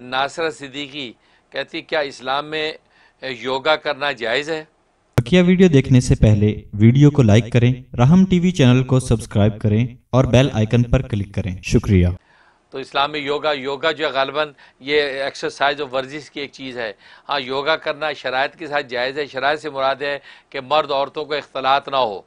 नासर सिद्दीकी कहती क्या इस्लाम में योगा करना जायज़ है बकिया वीडियो देखने से पहले वीडियो को लाइक करें राहम टीवी चैनल को सब्सक्राइब करें और बेल आइकन पर क्लिक करें शुक्रिया तो इस्लाम में योगा योगा जो है गालबन ये एक्सरसाइज और वर्जिश की एक चीज़ है हाँ योगा करना शरात के साथ जायज़ है शरात से मुराद है कि मर्द औरतों को अख्तलात ना हो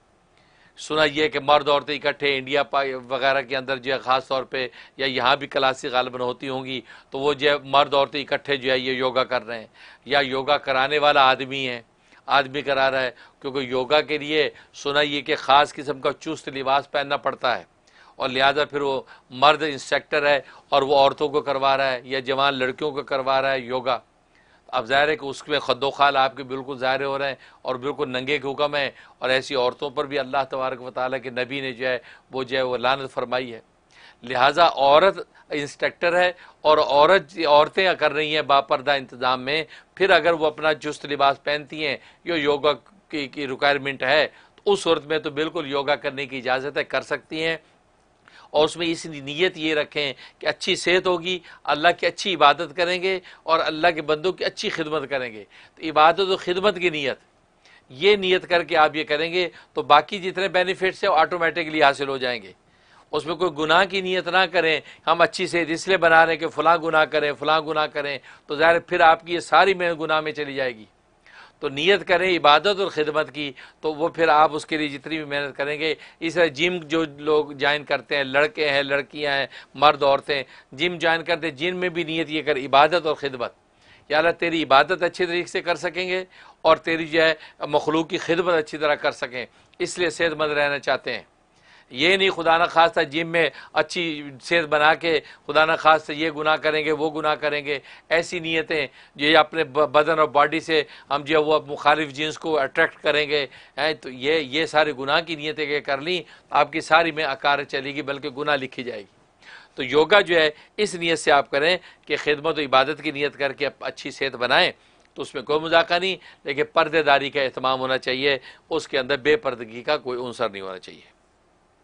सुना यह कि मर्द औरतें इकट्ठे इंडिया वगैरह के अंदर जो है ख़ास तौर पर या यहाँ भी क्लासी गालबन होती होंगी तो वो जो है मर्द औरतें इकट्ठे जो है ये योगा कर रहे हैं या योगा कराने वाला आदमी है आदमी करा रहा है क्योंकि योगा के लिए सुना ये कि ख़ास किस्म का चुस्त लिबास पहनना पड़ता है और लिहाजा फिर वो मर्द इंस्ट्रक्टर है और वो औरतों को करवा रहा है या जवान लड़कियों को करवा रहा है योगा अब ज़ाहिर है कि उसमें खदो खाल आपके बिल्कुल ज़ाहिर हो रहे हैं और बिल्कुल नंगे के हुक्म हैं और ऐसी औरतों पर भी अल्लाह तबारक वाल के नबी ने जो है वो जो है वो लानत फरमाई है लिहाजा औरत इंस्ट्रक्टर है और औरत औरतें कर रही हैं बापरदा इंतज़ाम में फिर अगर वो अपना चुस्त लिबास पहनती हैं जो योगा की, की रिक्वायरमेंट है तो उस सूरत में तो बिल्कुल योगा करने की इजाज़त है कर सकती हैं और उसमें इस नीयत ये रखें कि अच्छी सेहत होगी अल्लाह की अच्छी इबादत करेंगे और अल्लाह के बंदों की अच्छी खिदमत करेंगे तो इबादत और खिदमत की नीयत ये नीयत करके आप ये करेंगे तो बाकी जितने बेनिफिट्स हैं ऑटोमेटिकली हासिल हो जाएंगे उसमें कोई गुनाह की नीयत ना करें हम अच्छी सेहत इसलिए बना रहे हैं कि फ़लाँ गुनाह करें फ़लाँ गुनाह करें तो ज़ाहिर फिर आपकी ये सारी मेहनत गुनाह में चली जाएगी तो नीयत करें इबादत और ख़िदमत की तो वो फिर आप उसके लिए जितनी भी मेहनत करेंगे इस तरह जिम जो लोग ज्वाइन करते हैं लड़के हैं लड़कियां हैं मर्द औरतें जिम ज्वाइन करते हैं जिन में भी नीयत ये कर इबादत और ख़िदमत या अल्लाह तेरी इबादत अच्छे तरीके से कर सकेंगे और तेरी जो है मखलूक की खिदमत अच्छी तरह कर सकें इसलिए सेहतमंद रहना चाहते हैं ये नहीं खुदा न खास्ता जिम में अच्छी सेहत बना के खुदा न खास्ता ये गुनाह करेंगे वो गुनाह करेंगे ऐसी नीयतें ये अपने बदन और बॉडी से हम जो है वो मुखालिफ जींस को अट्रैक्ट करेंगे हैं तो ये ये सारे गुनाह की नीयतें कर ली आपकी सारी में आकार चलेगी बल्कि गुनाह लिखी जाएगी तो योगा जो है इस नीयत से आप करें कि खिदमत और इबादत की नीयत करके अच्छी सेहत बनाएँ तो उसमें कोई मजाका नहीं लेकिन पर्देदारी का अहतमाम होना चाहिए उसके अंदर बेपर्दगी का कोई अंसर नहीं होना चाहिए